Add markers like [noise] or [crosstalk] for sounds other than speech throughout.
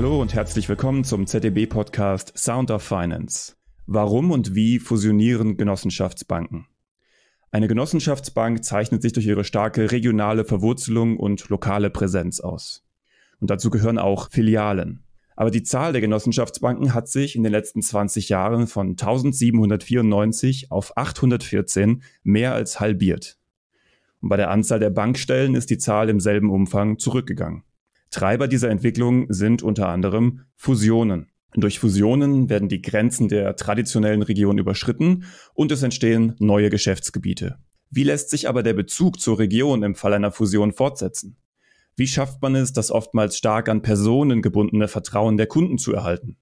Hallo und herzlich willkommen zum ZDB-Podcast Sound of Finance. Warum und wie fusionieren Genossenschaftsbanken? Eine Genossenschaftsbank zeichnet sich durch ihre starke regionale Verwurzelung und lokale Präsenz aus. Und dazu gehören auch Filialen. Aber die Zahl der Genossenschaftsbanken hat sich in den letzten 20 Jahren von 1794 auf 814 mehr als halbiert. Und bei der Anzahl der Bankstellen ist die Zahl im selben Umfang zurückgegangen. Treiber dieser Entwicklung sind unter anderem Fusionen. Durch Fusionen werden die Grenzen der traditionellen Region überschritten und es entstehen neue Geschäftsgebiete. Wie lässt sich aber der Bezug zur Region im Fall einer Fusion fortsetzen? Wie schafft man es, das oftmals stark an Personen gebundene Vertrauen der Kunden zu erhalten?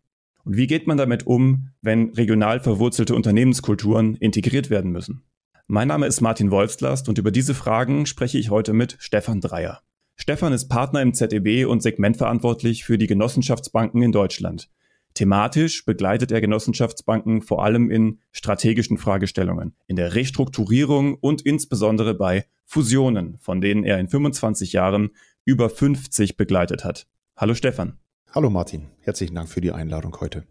Und wie geht man damit um, wenn regional verwurzelte Unternehmenskulturen integriert werden müssen? Mein Name ist Martin Wolfslast und über diese Fragen spreche ich heute mit Stefan Dreier. Stefan ist Partner im ZEB und segmentverantwortlich für die Genossenschaftsbanken in Deutschland. Thematisch begleitet er Genossenschaftsbanken vor allem in strategischen Fragestellungen, in der Restrukturierung und insbesondere bei Fusionen, von denen er in 25 Jahren über 50 begleitet hat. Hallo Stefan. Hallo Martin, herzlichen Dank für die Einladung heute.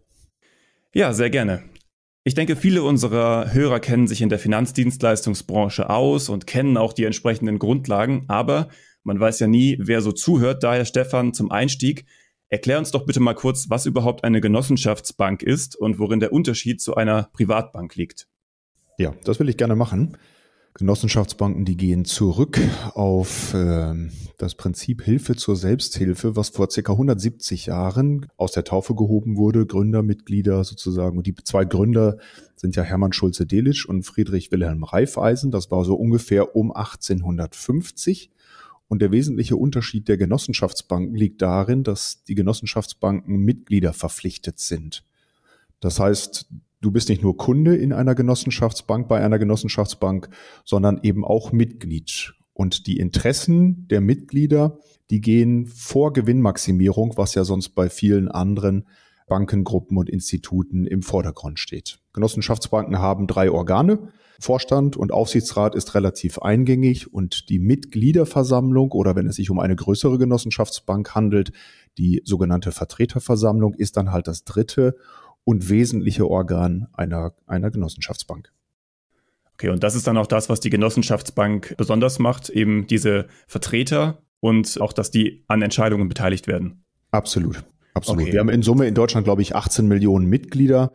Ja, sehr gerne. Ich denke, viele unserer Hörer kennen sich in der Finanzdienstleistungsbranche aus und kennen auch die entsprechenden Grundlagen, aber man weiß ja nie, wer so zuhört. Daher, Stefan, zum Einstieg, erklär uns doch bitte mal kurz, was überhaupt eine Genossenschaftsbank ist und worin der Unterschied zu einer Privatbank liegt. Ja, das will ich gerne machen. Genossenschaftsbanken, die gehen zurück auf äh, das Prinzip Hilfe zur Selbsthilfe, was vor ca. 170 Jahren aus der Taufe gehoben wurde. Gründermitglieder sozusagen. Und die zwei Gründer sind ja Hermann Schulze-Delitzsch und Friedrich Wilhelm Reifeisen. Das war so ungefähr um 1850. Und der wesentliche Unterschied der Genossenschaftsbanken liegt darin, dass die Genossenschaftsbanken Mitglieder verpflichtet sind. Das heißt, du bist nicht nur Kunde in einer Genossenschaftsbank, bei einer Genossenschaftsbank, sondern eben auch Mitglied. Und die Interessen der Mitglieder, die gehen vor Gewinnmaximierung, was ja sonst bei vielen anderen Bankengruppen und Instituten im Vordergrund steht. Genossenschaftsbanken haben drei Organe. Vorstand und Aufsichtsrat ist relativ eingängig und die Mitgliederversammlung oder wenn es sich um eine größere Genossenschaftsbank handelt, die sogenannte Vertreterversammlung ist dann halt das dritte und wesentliche Organ einer, einer Genossenschaftsbank. Okay, und das ist dann auch das, was die Genossenschaftsbank besonders macht, eben diese Vertreter und auch, dass die an Entscheidungen beteiligt werden. Absolut, absolut. Okay. Wir haben in Summe in Deutschland, glaube ich, 18 Millionen Mitglieder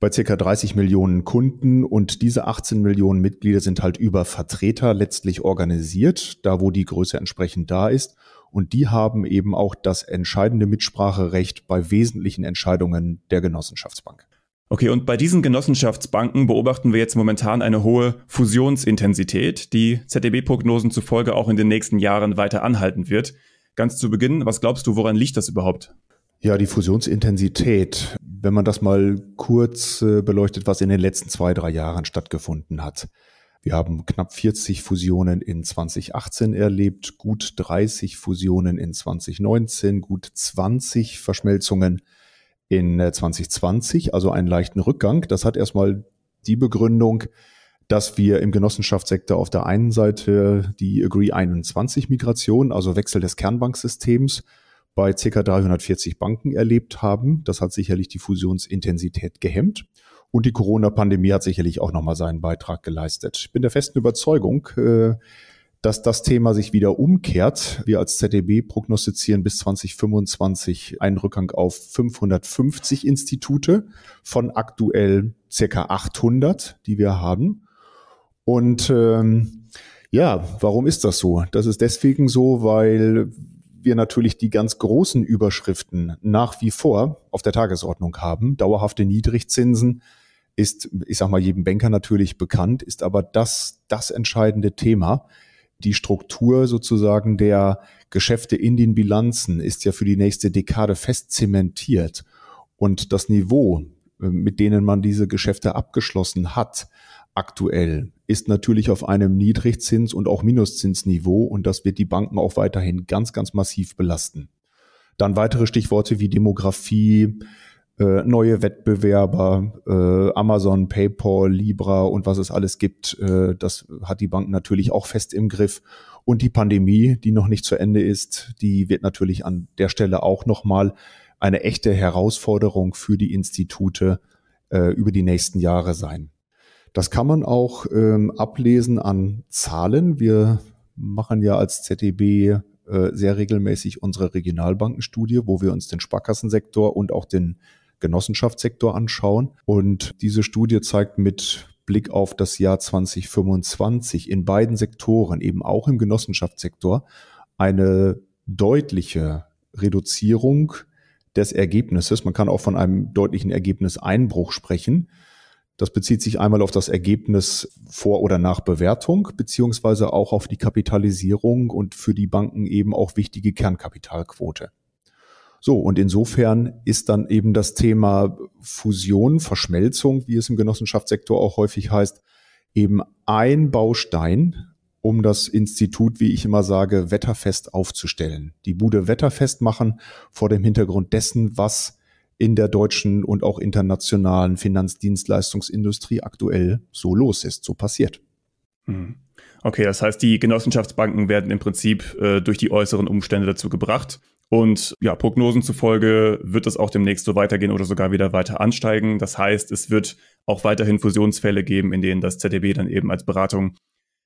bei circa 30 Millionen Kunden und diese 18 Millionen Mitglieder sind halt über Vertreter letztlich organisiert, da wo die Größe entsprechend da ist. Und die haben eben auch das entscheidende Mitspracherecht bei wesentlichen Entscheidungen der Genossenschaftsbank. Okay, und bei diesen Genossenschaftsbanken beobachten wir jetzt momentan eine hohe Fusionsintensität, die ZDB-Prognosen zufolge auch in den nächsten Jahren weiter anhalten wird. Ganz zu Beginn, was glaubst du, woran liegt das überhaupt? Ja, die Fusionsintensität wenn man das mal kurz äh, beleuchtet, was in den letzten zwei, drei Jahren stattgefunden hat. Wir haben knapp 40 Fusionen in 2018 erlebt, gut 30 Fusionen in 2019, gut 20 Verschmelzungen in 2020, äh, also einen leichten Rückgang. Das hat erstmal die Begründung, dass wir im Genossenschaftssektor auf der einen Seite die Agree 21 Migration, also Wechsel des Kernbanksystems bei ca. 340 Banken erlebt haben. Das hat sicherlich die Fusionsintensität gehemmt. Und die Corona-Pandemie hat sicherlich auch nochmal seinen Beitrag geleistet. Ich bin der festen Überzeugung, äh, dass das Thema sich wieder umkehrt. Wir als ZDB prognostizieren bis 2025 einen Rückgang auf 550 Institute von aktuell circa 800, die wir haben. Und ähm, ja, warum ist das so? Das ist deswegen so, weil wir natürlich die ganz großen Überschriften nach wie vor auf der Tagesordnung haben. Dauerhafte Niedrigzinsen ist, ich sag mal, jedem Banker natürlich bekannt, ist aber das, das entscheidende Thema. Die Struktur sozusagen der Geschäfte in den Bilanzen ist ja für die nächste Dekade fest zementiert. Und das Niveau, äh, mit denen man diese Geschäfte abgeschlossen hat, aktuell ist natürlich auf einem Niedrigzins- und auch Minuszinsniveau und das wird die Banken auch weiterhin ganz, ganz massiv belasten. Dann weitere Stichworte wie Demografie, äh, neue Wettbewerber, äh, Amazon, PayPal, Libra und was es alles gibt, äh, das hat die Banken natürlich auch fest im Griff. Und die Pandemie, die noch nicht zu Ende ist, die wird natürlich an der Stelle auch nochmal eine echte Herausforderung für die Institute äh, über die nächsten Jahre sein. Das kann man auch ähm, ablesen an Zahlen. Wir machen ja als ZDB äh, sehr regelmäßig unsere Regionalbankenstudie, wo wir uns den Sparkassensektor und auch den Genossenschaftssektor anschauen. Und diese Studie zeigt mit Blick auf das Jahr 2025 in beiden Sektoren, eben auch im Genossenschaftssektor, eine deutliche Reduzierung des Ergebnisses. Man kann auch von einem deutlichen Ergebniseinbruch sprechen. Das bezieht sich einmal auf das Ergebnis vor oder nach Bewertung, beziehungsweise auch auf die Kapitalisierung und für die Banken eben auch wichtige Kernkapitalquote. So, und insofern ist dann eben das Thema Fusion, Verschmelzung, wie es im Genossenschaftssektor auch häufig heißt, eben ein Baustein, um das Institut, wie ich immer sage, wetterfest aufzustellen. Die Bude wetterfest machen vor dem Hintergrund dessen, was in der deutschen und auch internationalen Finanzdienstleistungsindustrie aktuell so los ist, so passiert. Hm. Okay, das heißt, die Genossenschaftsbanken werden im Prinzip äh, durch die äußeren Umstände dazu gebracht. Und ja, Prognosen zufolge wird es auch demnächst so weitergehen oder sogar wieder weiter ansteigen. Das heißt, es wird auch weiterhin Fusionsfälle geben, in denen das ZDB dann eben als Beratung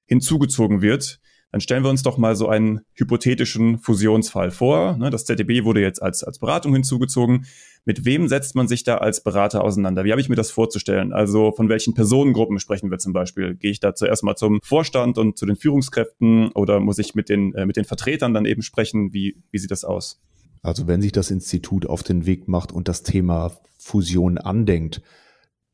hinzugezogen wird dann stellen wir uns doch mal so einen hypothetischen Fusionsfall vor. Ne, das ZDB wurde jetzt als, als Beratung hinzugezogen. Mit wem setzt man sich da als Berater auseinander? Wie habe ich mir das vorzustellen? Also von welchen Personengruppen sprechen wir zum Beispiel? Gehe ich da zuerst mal zum Vorstand und zu den Führungskräften oder muss ich mit den, äh, mit den Vertretern dann eben sprechen? Wie, wie sieht das aus? Also wenn sich das Institut auf den Weg macht und das Thema Fusion andenkt,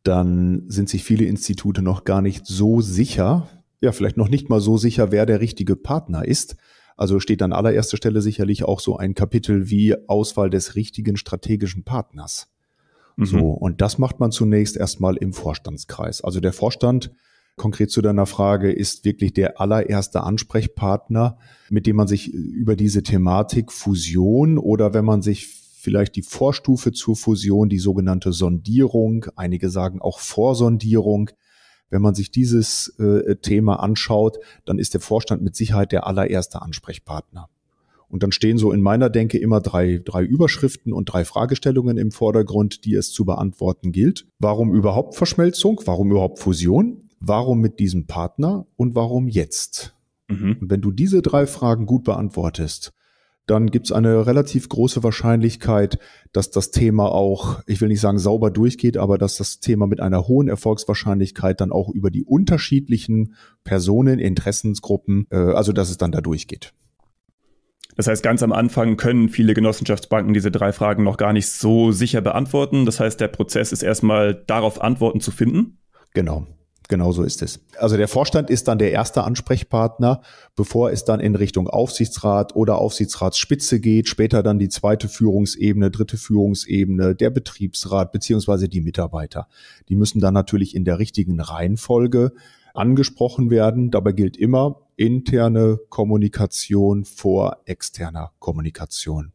dann sind sich viele Institute noch gar nicht so sicher, ja vielleicht noch nicht mal so sicher, wer der richtige Partner ist. Also steht an allererster Stelle sicherlich auch so ein Kapitel wie Auswahl des richtigen strategischen Partners. Mhm. So, und das macht man zunächst erstmal im Vorstandskreis. Also der Vorstand, konkret zu deiner Frage, ist wirklich der allererste Ansprechpartner, mit dem man sich über diese Thematik Fusion oder wenn man sich vielleicht die Vorstufe zur Fusion, die sogenannte Sondierung, einige sagen auch Vorsondierung, wenn man sich dieses äh, Thema anschaut, dann ist der Vorstand mit Sicherheit der allererste Ansprechpartner. Und dann stehen so in meiner Denke immer drei, drei Überschriften und drei Fragestellungen im Vordergrund, die es zu beantworten gilt. Warum überhaupt Verschmelzung? Warum überhaupt Fusion? Warum mit diesem Partner? Und warum jetzt? Mhm. Und wenn du diese drei Fragen gut beantwortest, dann gibt es eine relativ große Wahrscheinlichkeit, dass das Thema auch, ich will nicht sagen sauber durchgeht, aber dass das Thema mit einer hohen Erfolgswahrscheinlichkeit dann auch über die unterschiedlichen Personen, Interessensgruppen, äh, also dass es dann da durchgeht. Das heißt, ganz am Anfang können viele Genossenschaftsbanken diese drei Fragen noch gar nicht so sicher beantworten. Das heißt, der Prozess ist erstmal darauf Antworten zu finden. Genau. Genau so ist es. Also der Vorstand ist dann der erste Ansprechpartner, bevor es dann in Richtung Aufsichtsrat oder Aufsichtsratsspitze geht, später dann die zweite Führungsebene, dritte Führungsebene, der Betriebsrat beziehungsweise die Mitarbeiter. Die müssen dann natürlich in der richtigen Reihenfolge angesprochen werden. Dabei gilt immer interne Kommunikation vor externer Kommunikation.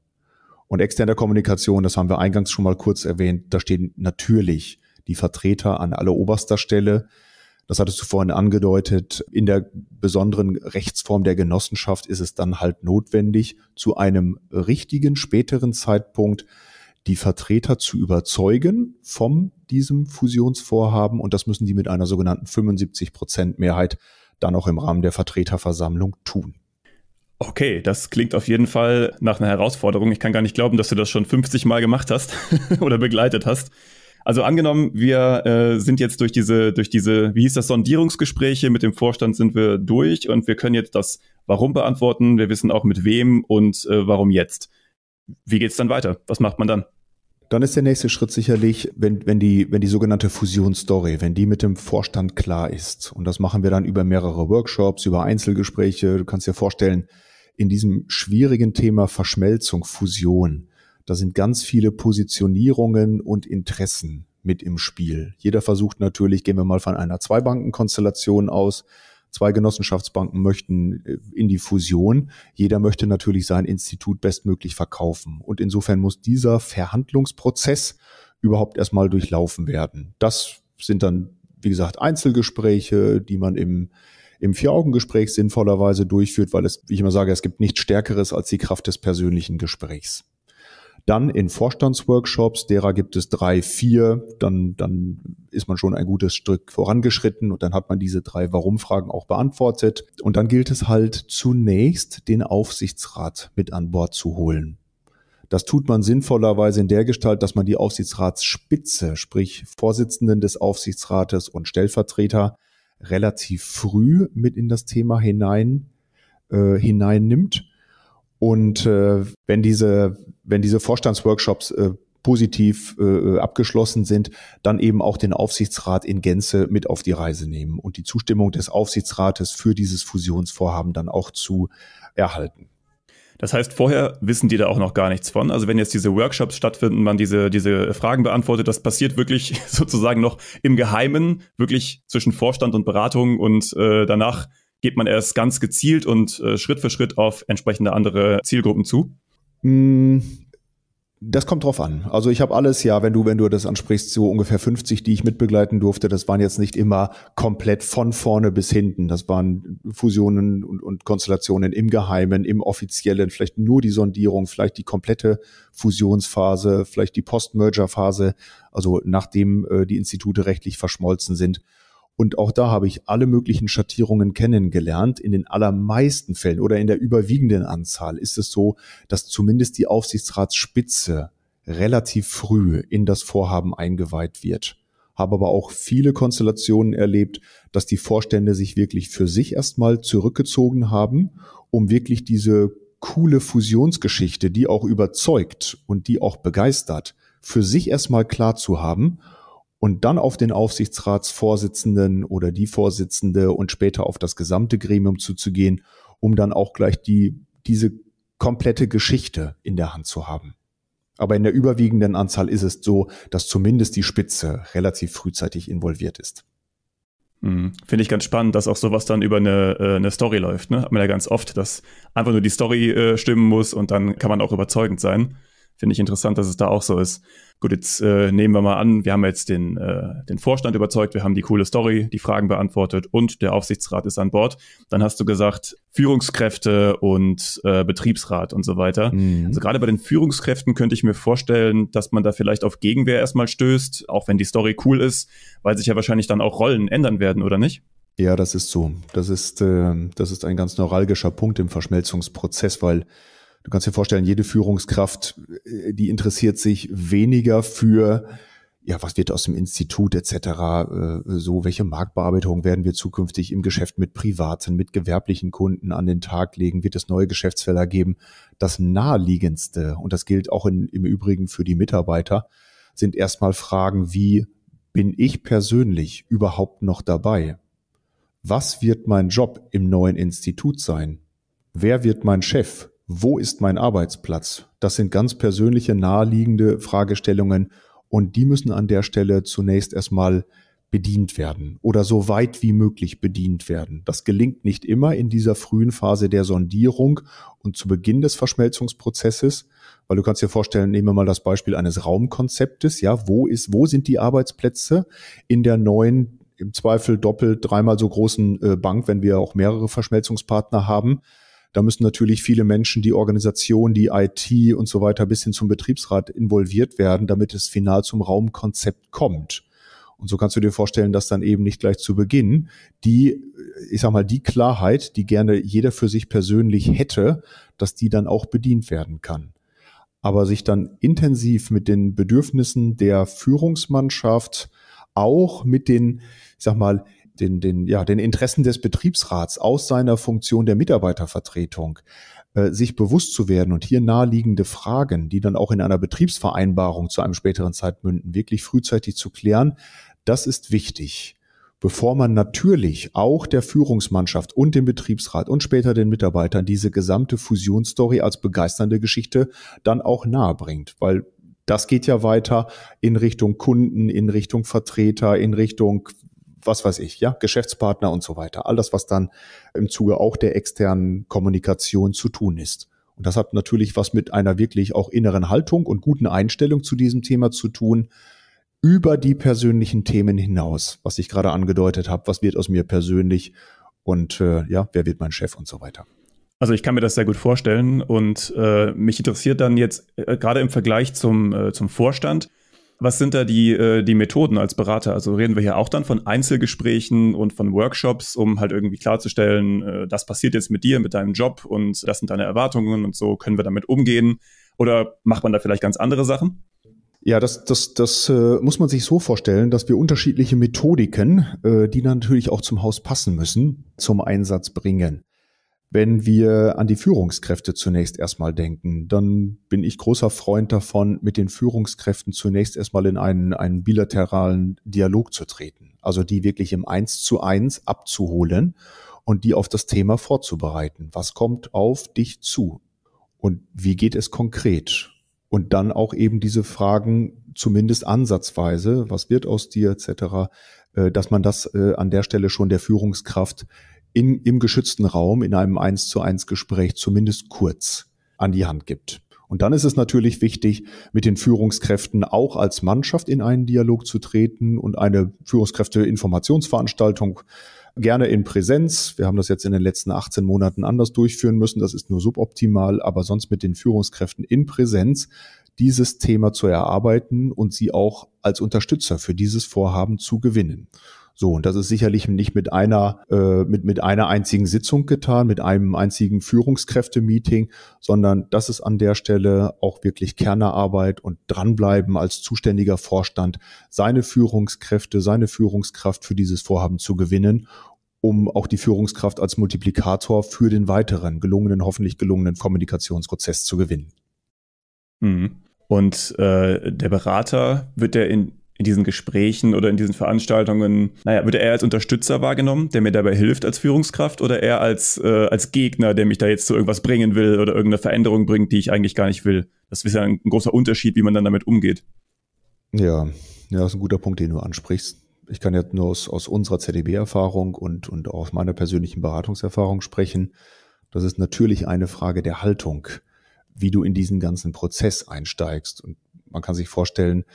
Und externe Kommunikation, das haben wir eingangs schon mal kurz erwähnt, da stehen natürlich die Vertreter an aller oberster Stelle das hattest du vorhin angedeutet. In der besonderen Rechtsform der Genossenschaft ist es dann halt notwendig, zu einem richtigen späteren Zeitpunkt die Vertreter zu überzeugen von diesem Fusionsvorhaben. Und das müssen die mit einer sogenannten 75 Prozent Mehrheit dann auch im Rahmen der Vertreterversammlung tun. Okay, das klingt auf jeden Fall nach einer Herausforderung. Ich kann gar nicht glauben, dass du das schon 50 Mal gemacht hast [laughs] oder begleitet hast. Also angenommen, wir äh, sind jetzt durch diese, durch diese, wie hieß das, Sondierungsgespräche mit dem Vorstand sind wir durch und wir können jetzt das Warum beantworten. Wir wissen auch mit wem und äh, warum jetzt. Wie geht's dann weiter? Was macht man dann? Dann ist der nächste Schritt sicherlich, wenn, wenn, die, wenn die sogenannte Fusionsstory, wenn die mit dem Vorstand klar ist. Und das machen wir dann über mehrere Workshops, über Einzelgespräche. Du kannst dir vorstellen, in diesem schwierigen Thema Verschmelzung, Fusion, da sind ganz viele Positionierungen und Interessen mit im Spiel. Jeder versucht natürlich, gehen wir mal von einer Zwei-Banken-Konstellation aus, Zwei Genossenschaftsbanken möchten äh, in die Fusion. Jeder möchte natürlich sein Institut bestmöglich verkaufen. Und insofern muss dieser Verhandlungsprozess überhaupt erstmal durchlaufen werden. Das sind dann, wie gesagt, Einzelgespräche, die man im, im Vier-Augen-Gespräch sinnvollerweise durchführt, weil es, wie ich immer sage, es gibt nichts Stärkeres als die Kraft des persönlichen Gesprächs. Dann in Vorstandsworkshops, derer gibt es drei, vier, dann, dann ist man schon ein gutes Stück vorangeschritten und dann hat man diese drei Warum-Fragen auch beantwortet. Und dann gilt es halt zunächst, den Aufsichtsrat mit an Bord zu holen. Das tut man sinnvollerweise in der Gestalt, dass man die Aufsichtsratsspitze, sprich Vorsitzenden des Aufsichtsrates und Stellvertreter, relativ früh mit in das Thema hinein äh, hineinnimmt und äh, wenn diese, wenn diese Vorstandsworkshops äh, positiv äh, äh, abgeschlossen sind, dann eben auch den Aufsichtsrat in Gänze mit auf die Reise nehmen und die Zustimmung des Aufsichtsrates für dieses Fusionsvorhaben dann auch zu erhalten. Das heißt, vorher wissen die da auch noch gar nichts von. Also wenn jetzt diese Workshops stattfinden, man diese, diese Fragen beantwortet, das passiert wirklich [laughs] sozusagen noch im Geheimen, wirklich zwischen Vorstand und Beratung und äh, danach geht man erst ganz gezielt und äh, Schritt für Schritt auf entsprechende andere Zielgruppen zu? Mm. Das kommt drauf an. Also ich habe alles, ja, wenn du, wenn du das ansprichst, so ungefähr 50, die ich mitbegleiten durfte, das waren jetzt nicht immer komplett von vorne bis hinten. Das waren Fusionen und, und Konstellationen im Geheimen, im Offiziellen, vielleicht nur die Sondierung, vielleicht die komplette Fusionsphase, vielleicht die Post-Merger-Phase, also nachdem äh, die Institute rechtlich verschmolzen sind. Und auch da habe ich alle möglichen Schattierungen kennengelernt. In den allermeisten Fällen oder in der überwiegenden Anzahl ist es so, dass zumindest die Aufsichtsratsspitze relativ früh in das Vorhaben eingeweiht wird. Habe aber auch viele Konstellationen erlebt, dass die Vorstände sich wirklich für sich erstmal zurückgezogen haben, um wirklich diese coole Fusionsgeschichte, die auch überzeugt und die auch begeistert, für sich erstmal klar zu haben und dann auf den Aufsichtsratsvorsitzenden oder die Vorsitzende und später auf das gesamte Gremium zuzugehen, um dann auch gleich die, diese komplette Geschichte in der Hand zu haben. Aber in der überwiegenden Anzahl ist es so, dass zumindest die Spitze relativ frühzeitig involviert ist. Mhm. Finde ich ganz spannend, dass auch sowas dann über eine, äh, eine Story läuft. Ne? Hat man ja ganz oft, dass einfach nur die Story äh, stimmen muss und dann kann man auch überzeugend sein. Finde ich interessant, dass es da auch so ist. Gut, jetzt äh, nehmen wir mal an, wir haben jetzt den, äh, den Vorstand überzeugt, wir haben die coole Story, die Fragen beantwortet und der Aufsichtsrat ist an Bord. Dann hast du gesagt, Führungskräfte und äh, Betriebsrat und so weiter. Mhm. Also gerade bei den Führungskräften könnte ich mir vorstellen, dass man da vielleicht auf Gegenwehr erstmal stößt, auch wenn die Story cool ist, weil sich ja wahrscheinlich dann auch Rollen ändern werden, oder nicht? Ja, das ist so. Das ist, äh, das ist ein ganz neuralgischer Punkt im Verschmelzungsprozess, weil Du kannst dir vorstellen, jede Führungskraft, äh, die interessiert sich weniger für ja, was wird aus dem Institut etc. Äh, so, welche Marktbearbeitung werden wir zukünftig im Geschäft mit privaten, mit gewerblichen Kunden an den Tag legen? Wird es neue Geschäftsfelder geben? Das naheliegendste, und das gilt auch in, im Übrigen für die Mitarbeiter, sind erstmal Fragen wie, bin ich persönlich überhaupt noch dabei? Was wird mein Job im neuen Institut sein? Wer wird mein Chef? wo ist mein Arbeitsplatz? Das sind ganz persönliche, naheliegende Fragestellungen und die müssen an der Stelle zunächst erstmal bedient werden oder so weit wie möglich bedient werden. Das gelingt nicht immer in dieser frühen Phase der Sondierung und zu Beginn des Verschmelzungsprozesses, weil du kannst dir vorstellen, nehmen wir mal das Beispiel eines Raumkonzeptes, ja, wo ist, wo sind die Arbeitsplätze in der neuen, im Zweifel doppelt, dreimal so großen äh, Bank, wenn wir auch mehrere Verschmelzungspartner haben? Da müssen natürlich viele Menschen, die Organisation, die IT und so weiter bis hin zum Betriebsrat involviert werden, damit es final zum Raumkonzept kommt. Und so kannst du dir vorstellen, dass dann eben nicht gleich zu Beginn die, ich sag mal, die Klarheit, die gerne jeder für sich persönlich hätte, dass die dann auch bedient werden kann. Aber sich dann intensiv mit den Bedürfnissen der Führungsmannschaft, auch mit den, ich sag mal, den, den, ja, den Interessen des Betriebsrats aus seiner Funktion der Mitarbeitervertretung äh, sich bewusst zu werden und hier naheliegende Fragen, die dann auch in einer Betriebsvereinbarung zu einem späteren Zeitmünden wirklich frühzeitig zu klären, das ist wichtig, bevor man natürlich auch der Führungsmannschaft und dem Betriebsrat und später den Mitarbeitern diese gesamte Fusionsstory als begeisternde Geschichte dann auch nahebringt, weil das geht ja weiter in Richtung Kunden, in Richtung Vertreter, in Richtung was weiß ich, ja, Geschäftspartner und so weiter. All das, was dann im Zuge auch der externen Kommunikation zu tun ist. Und das hat natürlich was mit einer wirklich auch inneren Haltung und guten Einstellung zu diesem Thema zu tun, über die persönlichen Themen hinaus, was ich gerade angedeutet habe, was wird aus mir persönlich und äh, ja, wer wird mein Chef und so weiter. Also ich kann mir das sehr gut vorstellen und äh, mich interessiert dann jetzt äh, gerade im Vergleich zum, äh, zum Vorstand, was sind da die, äh, die Methoden als Berater? Also reden wir hier auch dann von Einzelgesprächen und von Workshops, um halt irgendwie klarzustellen, äh, das passiert jetzt mit dir, mit deinem Job und das sind deine Erwartungen und so können wir damit umgehen. Oder macht man da vielleicht ganz andere Sachen? Ja, das, das, das äh, muss man sich so vorstellen, dass wir unterschiedliche Methodiken, äh, die natürlich auch zum Haus passen müssen, zum Einsatz bringen. Wenn wir an die Führungskräfte zunächst erstmal denken, dann bin ich großer Freund davon, mit den Führungskräften zunächst erstmal in einen, einen bilateralen Dialog zu treten. Also die wirklich im Eins zu eins abzuholen und die auf das Thema vorzubereiten. Was kommt auf dich zu? Und wie geht es konkret? Und dann auch eben diese Fragen zumindest ansatzweise, was wird aus dir etc., äh, dass man das äh, an der Stelle schon der Führungskraft in, im geschützten Raum in einem eins zu eins Gespräch zumindest kurz an die Hand gibt. Und dann ist es natürlich wichtig, mit den Führungskräften auch als Mannschaft in einen Dialog zu treten und eine Führungskräfte-Informationsveranstaltung gerne in Präsenz. Wir haben das jetzt in den letzten 18 Monaten anders durchführen müssen. Das ist nur suboptimal, aber sonst mit den Führungskräften in Präsenz dieses Thema zu erarbeiten und sie auch als Unterstützer für dieses Vorhaben zu gewinnen. So, und das ist sicherlich nicht mit einer, äh, mit, mit einer einzigen Sitzung getan, mit einem einzigen Führungskräftemeeting, sondern das ist an der Stelle auch wirklich Kernerarbeit und dranbleiben als zuständiger Vorstand, seine Führungskräfte, seine Führungskraft für dieses Vorhaben zu gewinnen um auch die Führungskraft als Multiplikator für den weiteren gelungenen, hoffentlich gelungenen Kommunikationsprozess zu gewinnen. Mhm. Und äh, der Berater wird der in in diesen Gesprächen oder in diesen Veranstaltungen, naja, wird er als Unterstützer wahrgenommen, der mir dabei hilft als Führungskraft oder eher als, äh, als Gegner, der mich da jetzt zu irgendwas bringen will oder irgendeine Veränderung bringt, die ich eigentlich gar nicht will? Das ist ja ein, großer Unterschied, wie man dann damit umgeht. Ja, ja, das ist ein guter Punkt, den du ansprichst. Ich kann jetzt nur aus, aus unserer ZDB-Erfahrung und, und auch aus meiner persönlichen Beratungserfahrung sprechen. Das ist natürlich eine Frage der Haltung, wie du in diesen ganzen Prozess einsteigst. Und man kann sich vorstellen,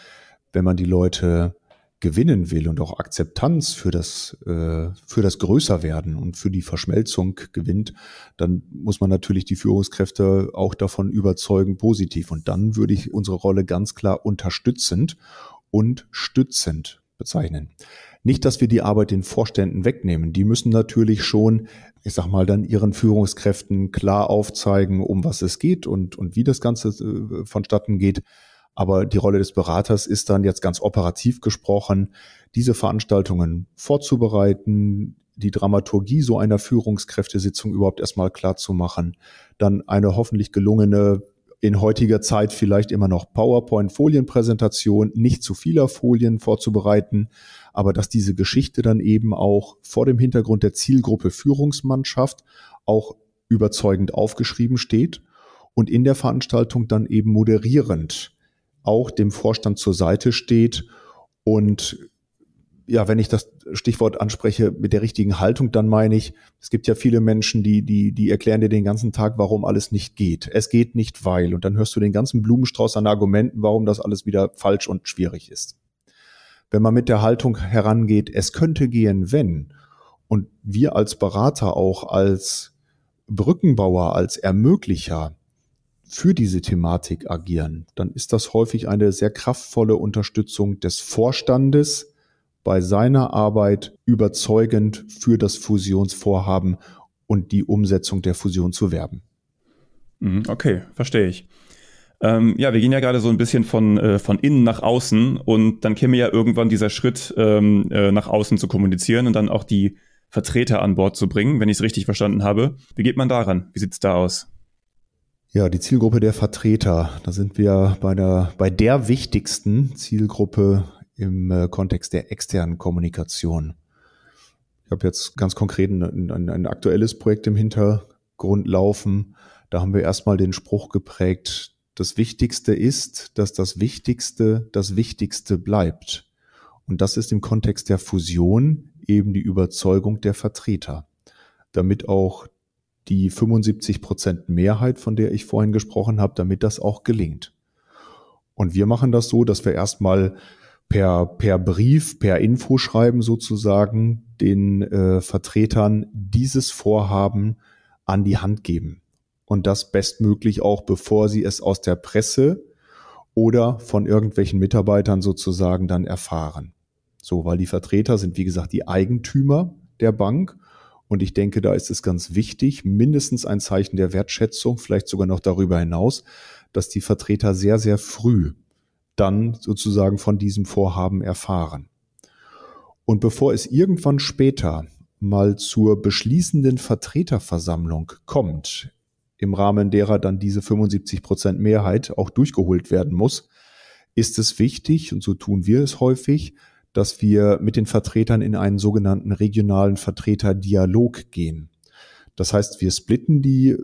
wenn man die Leute gewinnen will und auch Akzeptanz für das, äh, für das Größerwerden und für die Verschmelzung gewinnt, dann muss man natürlich die Führungskräfte auch davon überzeugen, positiv. Und dann würde ich unsere Rolle ganz klar unterstützend und stützend bezeichnen. Nicht, dass wir die Arbeit den Vorständen wegnehmen. Die müssen natürlich schon, ich sag mal, dann ihren Führungskräften klar aufzeigen, um was es geht und, und wie das Ganze äh, vonstatten geht. Aber die Rolle des Beraters ist dann jetzt ganz operativ gesprochen, diese Veranstaltungen vorzubereiten, die Dramaturgie so einer Führungskräftesitzung überhaupt erstmal klar zu machen, dann eine hoffentlich gelungene in heutiger Zeit vielleicht immer noch PowerPoint-Folienpräsentation, nicht zu vieler Folien vorzubereiten, aber dass diese Geschichte dann eben auch vor dem Hintergrund der Zielgruppe Führungsmannschaft auch überzeugend aufgeschrieben steht und in der Veranstaltung dann eben moderierend auch dem Vorstand zur Seite steht und ja, wenn ich das Stichwort anspreche mit der richtigen Haltung, dann meine ich, es gibt ja viele Menschen, die, die, die erklären dir den ganzen Tag, warum alles nicht geht. Es geht nicht, weil. Und dann hörst du den ganzen Blumenstrauß an Argumenten, warum das alles wieder falsch und schwierig ist. Wenn man mit der Haltung herangeht, es könnte gehen, wenn, und wir als Berater auch als Brückenbauer, als Ermöglicher für diese Thematik agieren, dann ist das häufig eine sehr kraftvolle Unterstützung des Vorstandes bei seiner Arbeit überzeugend für das Fusionsvorhaben und die Umsetzung der Fusion zu werben. Mhm, okay, verstehe ich. Ähm, ja, wir gehen ja gerade so ein bisschen von, äh, von innen nach außen und dann käme ja irgendwann dieser Schritt, ähm, äh, nach außen zu kommunizieren und dann auch die Vertreter an Bord zu bringen, wenn ich es richtig verstanden habe. Wie geht man daran? Wie sieht es da aus? Ja, die Zielgruppe der Vertreter. Da sind wir bei der, bei der wichtigsten Zielgruppe im äh, Kontext der externen Kommunikation. Ich habe jetzt ganz konkret ein, ein, ein, aktuelles Projekt im Hintergrund laufen. Da haben wir erstmal den Spruch geprägt, das Wichtigste ist, dass das Wichtigste das Wichtigste bleibt. Und das ist im Kontext der Fusion eben die Überzeugung der Vertreter, damit auch die 75 Mehrheit, von der ich vorhin gesprochen habe, damit das auch gelingt. Und wir machen das so, dass wir erstmal per, per Brief, per Infoschreiben sozusagen den äh, Vertretern dieses Vorhaben an die Hand geben. Und das bestmöglich auch, bevor sie es aus der Presse oder von irgendwelchen Mitarbeitern sozusagen dann erfahren. So, weil die Vertreter sind, wie gesagt, die Eigentümer der Bank und ich denke, da ist es ganz wichtig, mindestens ein Zeichen der Wertschätzung, vielleicht sogar noch darüber hinaus, dass die Vertreter sehr, sehr früh dann sozusagen von diesem Vorhaben erfahren. Und bevor es irgendwann später mal zur beschließenden Vertreterversammlung kommt, im Rahmen derer dann diese 75 Prozent Mehrheit auch durchgeholt werden muss, ist es wichtig, und so tun wir es häufig, dass wir mit den Vertretern in einen sogenannten regionalen Vertreterdialog gehen. Das heißt, wir splitten die,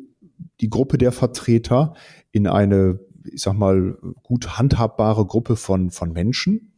die Gruppe der Vertreter in eine, ich sag mal, gut handhabbare Gruppe von, von Menschen,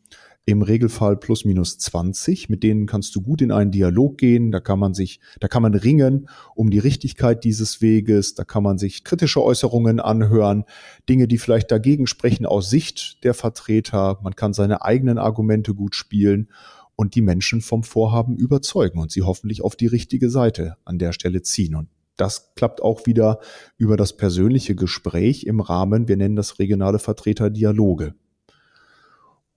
im Regelfall plus minus 20. Mit denen kannst du gut in einen Dialog gehen. Da kann man sich, da kann man ringen um die Richtigkeit dieses Weges. Da kann man sich kritische Äußerungen anhören, Dinge, die vielleicht dagegen sprechen aus Sicht der Vertreter. Man kann seine eigenen Argumente gut spielen und die Menschen vom Vorhaben überzeugen und sie hoffentlich auf die richtige Seite an der Stelle ziehen. Und das klappt auch wieder über das persönliche Gespräch im Rahmen, wir nennen das regionale Vertreterdialoge.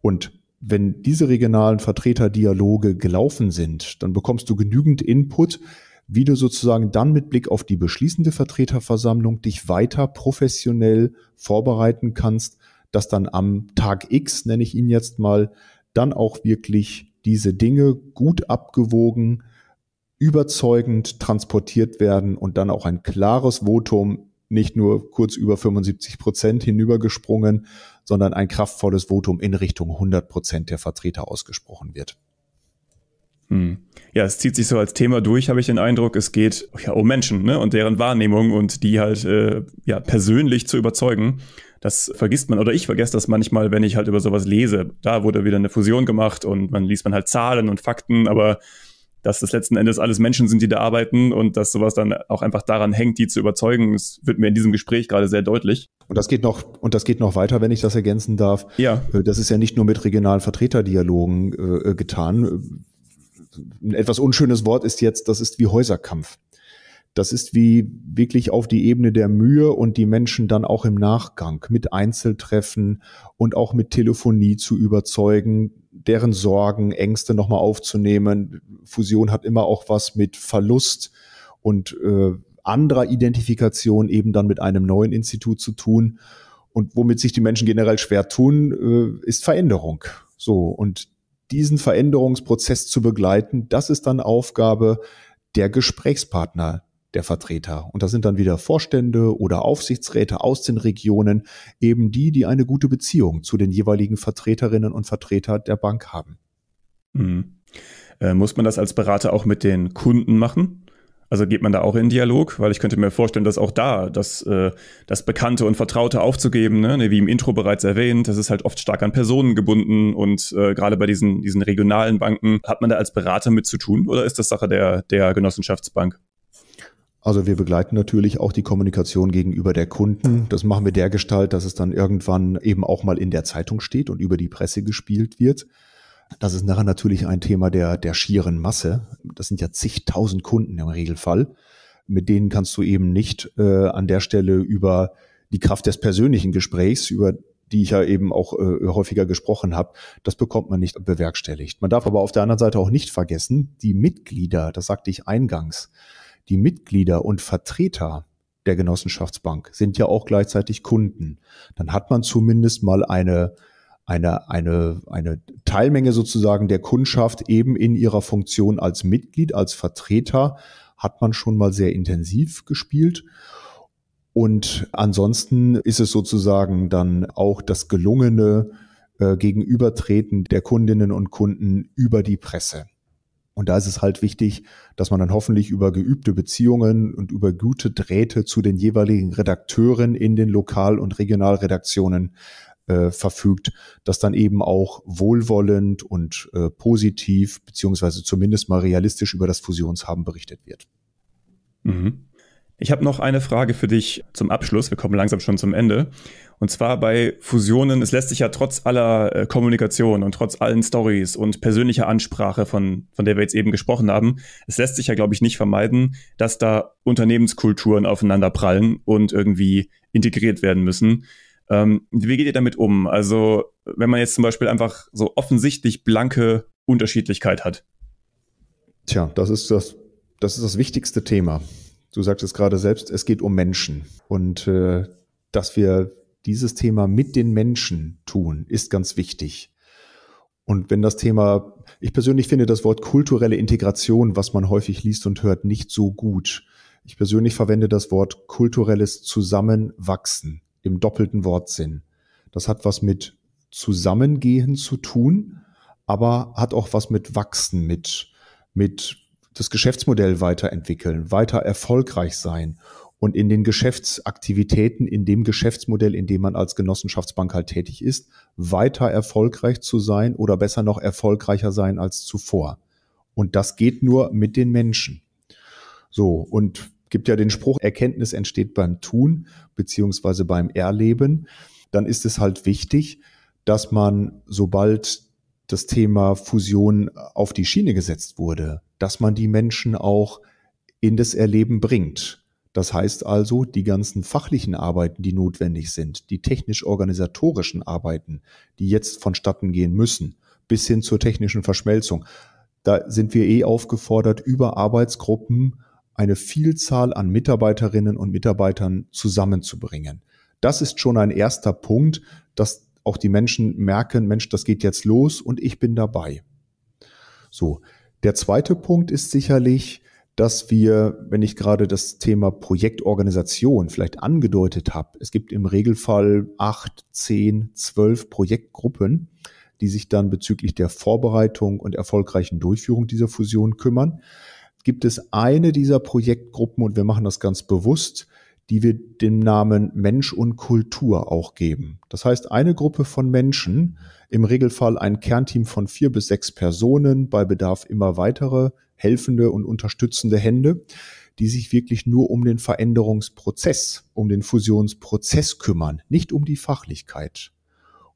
Und wenn diese regionalen Vertreterdialoge gelaufen sind, dann bekommst du genügend Input, wie du sozusagen dann mit Blick auf die beschließende Vertreterversammlung dich weiter professionell vorbereiten kannst, dass dann am Tag X, nenne ich ihn jetzt mal, dann auch wirklich diese Dinge gut abgewogen, überzeugend transportiert werden und dann auch ein klares Votum, nicht nur kurz über 75 Prozent hinübergesprungen, sondern ein kraftvolles Votum in Richtung 100 Prozent der Vertreter ausgesprochen wird. Hm. Ja, es zieht sich so als Thema durch, habe ich den Eindruck. Es geht ja, um Menschen ne? und deren Wahrnehmung und die halt äh, ja, persönlich zu überzeugen. Das vergisst man oder ich vergesse das manchmal, wenn ich halt über sowas lese. Da wurde wieder eine Fusion gemacht und man liest man halt Zahlen und Fakten, aber dass das letzten Endes alles Menschen sind, die da arbeiten und dass sowas dann auch einfach daran hängt, die zu überzeugen. Das wird mir in diesem Gespräch gerade sehr deutlich. Und das geht noch, und das geht noch weiter, wenn ich das ergänzen darf. Ja. Äh, das ist ja nicht nur mit regionalen Vertreterdialogen äh, getan. Ein etwas unschönes Wort ist jetzt, das ist wie Häuserkampf das ist wie wirklich auf die Ebene der Mühe und die Menschen dann auch im Nachgang mit Einzeltreffen und auch mit Telefonie zu überzeugen, deren Sorgen, Ängste nochmal aufzunehmen. Fusion hat immer auch was mit Verlust und äh, anderer Identifikation eben dann mit einem neuen Institut zu tun. Und womit sich die Menschen generell schwer tun, äh, ist Veränderung. So. Und diesen Veränderungsprozess zu begleiten, das ist dann Aufgabe der Gesprächspartner, der Vertreter. Und das sind dann wieder Vorstände oder Aufsichtsräte aus den Regionen, eben die, die eine gute Beziehung zu den jeweiligen Vertreterinnen und Vertretern der Bank haben. Mhm. Äh, muss man das als Berater auch mit den Kunden machen? Also geht man da auch in Dialog? Weil ich könnte mir vorstellen, dass auch da das, äh, das Bekannte und Vertraute aufzugeben, ne? ne? wie im Intro bereits erwähnt, das ist halt oft stark an Personen gebunden und äh, gerade bei diesen, diesen regionalen Banken, hat man da als Berater mit zu tun oder ist das Sache der, der Genossenschaftsbank? Also wir begleiten natürlich auch die Kommunikation gegenüber der Kunden. Mhm. Das machen wir der Gestalt, dass es dann irgendwann eben auch mal in der Zeitung steht und über die Presse gespielt wird. Das ist nachher natürlich ein Thema der, der schieren Masse. Das sind ja zigtausend Kunden im Regelfall. Mit denen kannst du eben nicht äh, an der Stelle über die Kraft des persönlichen Gesprächs, über die ich ja eben auch äh, häufiger gesprochen habe, das bekommt man nicht bewerkstelligt. Man darf aber auf der anderen Seite auch nicht vergessen, die Mitglieder, das sagte ich eingangs, die Mitglieder und Vertreter der Genossenschaftsbank sind ja auch gleichzeitig Kunden. Dann hat man zumindest mal eine, eine, eine, eine Teilmenge sozusagen der Kundschaft eben in ihrer Funktion als Mitglied, als Vertreter, hat man schon mal sehr intensiv gespielt. Und ansonsten ist es sozusagen dann auch das gelungene äh, Gegenübertreten der Kundinnen und Kunden über die Presse. Und da ist es halt wichtig, dass man dann hoffentlich über geübte Beziehungen und über gute Drähte zu den jeweiligen Redakteuren in den Lokal- und Regionalredaktionen äh, verfügt, dass dann eben auch wohlwollend und äh, positiv, beziehungsweise zumindest mal realistisch über das Fusionshaben berichtet wird. Mhm. Ich habe noch eine Frage für dich zum Abschluss. Wir kommen langsam schon zum Ende. Und zwar bei Fusionen, es lässt sich ja trotz aller äh, Kommunikation und trotz allen Stories und persönlicher Ansprache, von, von der wir jetzt eben gesprochen haben, es lässt sich ja, glaube ich, nicht vermeiden, dass da Unternehmenskulturen aufeinander prallen und irgendwie integriert werden müssen. Ähm, wie geht ihr damit um? Also, wenn man jetzt zum Beispiel einfach so offensichtlich blanke Unterschiedlichkeit hat. Tja, das ist das, das ist das wichtigste Thema. Du sagtest gerade selbst, es geht um Menschen. Und äh, dass wir dieses Thema mit den Menschen tun, ist ganz wichtig. Und wenn das Thema, ich persönlich finde das Wort kulturelle Integration, was man häufig liest und hört, nicht so gut. Ich persönlich verwende das Wort kulturelles Zusammenwachsen im doppelten Wortsinn. Das hat was mit Zusammengehen zu tun, aber hat auch was mit Wachsen, mit, mit das Geschäftsmodell weiterentwickeln, weiter erfolgreich sein und in den Geschäftsaktivitäten, in dem Geschäftsmodell, in dem man als Genossenschaftsbank halt tätig ist, weiter erfolgreich zu sein oder besser noch erfolgreicher sein als zuvor. Und das geht nur mit den Menschen. So, und gibt ja den Spruch, Erkenntnis entsteht beim Tun beziehungsweise beim Erleben. Dann ist es halt wichtig, dass man, sobald das Thema Fusion auf die Schiene gesetzt wurde, dass man die Menschen auch in das Erleben bringt. Das heißt also, die ganzen fachlichen Arbeiten, die notwendig sind, die technisch-organisatorischen Arbeiten, die jetzt vonstatten gehen müssen, bis hin zur technischen Verschmelzung, da sind wir eh aufgefordert, über Arbeitsgruppen eine Vielzahl an Mitarbeiterinnen und Mitarbeitern zusammenzubringen. Das ist schon ein erster Punkt, dass auch die Menschen merken, Mensch, das geht jetzt los und ich bin dabei. So, der zweite Punkt ist sicherlich, dass wir, wenn ich gerade das Thema Projektorganisation vielleicht angedeutet habe, es gibt im Regelfall acht, zehn, zwölf Projektgruppen, die sich dann bezüglich der Vorbereitung und erfolgreichen Durchführung dieser Fusion kümmern. Gibt es eine dieser Projektgruppen, und wir machen das ganz bewusst, die wir dem Namen Mensch und Kultur auch geben. Das heißt, eine Gruppe von Menschen, im Regelfall ein Kernteam von vier bis sechs Personen, bei Bedarf immer weitere helfende und unterstützende Hände, die sich wirklich nur um den Veränderungsprozess, um den Fusionsprozess kümmern, nicht um die Fachlichkeit.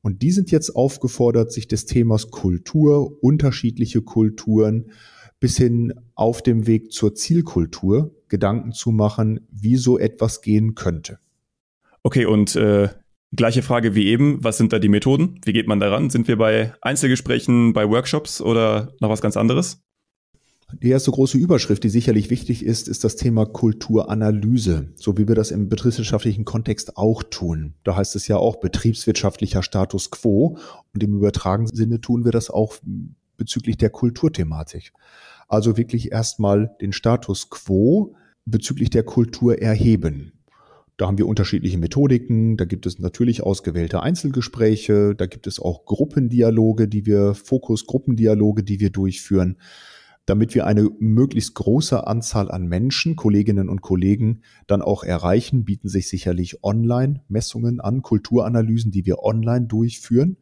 Und die sind jetzt aufgefordert, sich des Themas Kultur, unterschiedliche Kulturen bis hin auf dem Weg zur Zielkultur Gedanken zu machen, wie so etwas gehen könnte. Okay, und äh, gleiche Frage wie eben, was sind da die Methoden? Wie geht man daran? Sind wir bei Einzelgesprächen, bei Workshops oder noch was ganz anderes? Die erste große Überschrift, die sicherlich wichtig ist, ist das Thema Kulturanalyse, so wie wir das im betriebswirtschaftlichen Kontext auch tun. Da heißt es ja auch betriebswirtschaftlicher Status quo und im übertragenen Sinne tun wir das auch bezüglich der Kulturthematik. Also wirklich erstmal den Status quo bezüglich der Kultur erheben. Da haben wir unterschiedliche Methodiken, da gibt es natürlich ausgewählte Einzelgespräche, da gibt es auch Gruppendialoge, die wir, Fokusgruppendialoge, die wir durchführen, damit wir eine möglichst große Anzahl an Menschen, Kolleginnen und Kollegen dann auch erreichen, bieten sich sicherlich Online-Messungen an, Kulturanalysen, die wir online durchführen,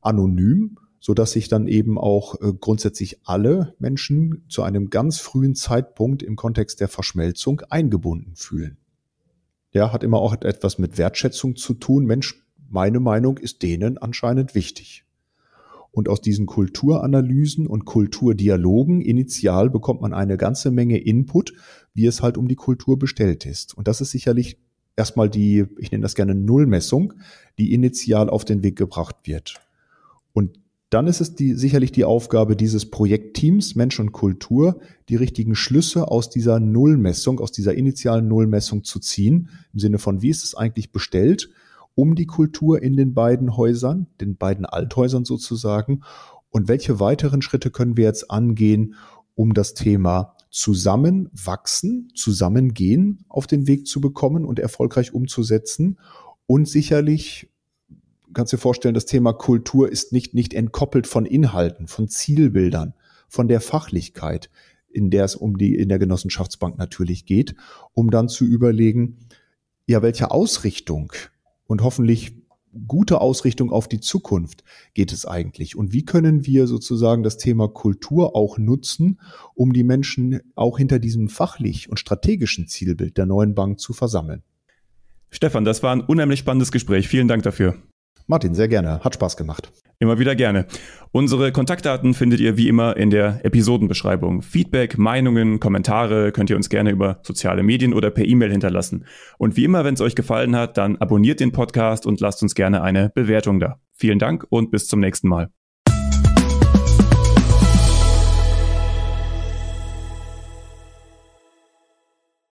anonym so dass sich dann eben auch äh, grundsätzlich alle Menschen zu einem ganz frühen Zeitpunkt im Kontext der Verschmelzung eingebunden fühlen. Ja, hat immer auch etwas mit Wertschätzung zu tun. Mensch, meine Meinung ist denen anscheinend wichtig. Und aus diesen Kulturanalysen und Kulturdialogen initial bekommt man eine ganze Menge Input, wie es halt um die Kultur bestellt ist. Und das ist sicherlich erstmal die, ich nenne das gerne Nullmessung, die initial auf den Weg gebracht wird. Und dann ist es die, sicherlich die Aufgabe dieses Projektteams Mensch und Kultur, die richtigen Schlüsse aus dieser Nullmessung, aus dieser initialen Nullmessung zu ziehen, im Sinne von, wie ist es eigentlich bestellt um die Kultur in den beiden Häusern, den beiden Althäusern sozusagen, und welche weiteren Schritte können wir jetzt angehen, um das Thema zusammenwachsen, zusammengehen auf den Weg zu bekommen und erfolgreich umzusetzen und sicherlich kannst dir vorstellen, das Thema Kultur ist nicht, nicht entkoppelt von Inhalten, von Zielbildern, von der Fachlichkeit, in der es um die, in der Genossenschaftsbank natürlich geht, um dann zu überlegen, ja, welche Ausrichtung und hoffentlich gute Ausrichtung auf die Zukunft geht es eigentlich? Und wie können wir sozusagen das Thema Kultur auch nutzen, um die Menschen auch hinter diesem fachlich und strategischen Zielbild der neuen Bank zu versammeln? Stefan, das war ein unheimlich spannendes Gespräch. Vielen Dank dafür. Martin, sehr gerne. Hat Spaß gemacht. Immer wieder gerne. Unsere Kontaktdaten findet ihr wie immer in der Episodenbeschreibung. Feedback, Meinungen, Kommentare könnt ihr uns gerne über soziale Medien oder per E-Mail hinterlassen. Und wie immer, wenn es euch gefallen hat, dann abonniert den Podcast und lasst uns gerne eine Bewertung da. Vielen Dank und bis zum nächsten Mal.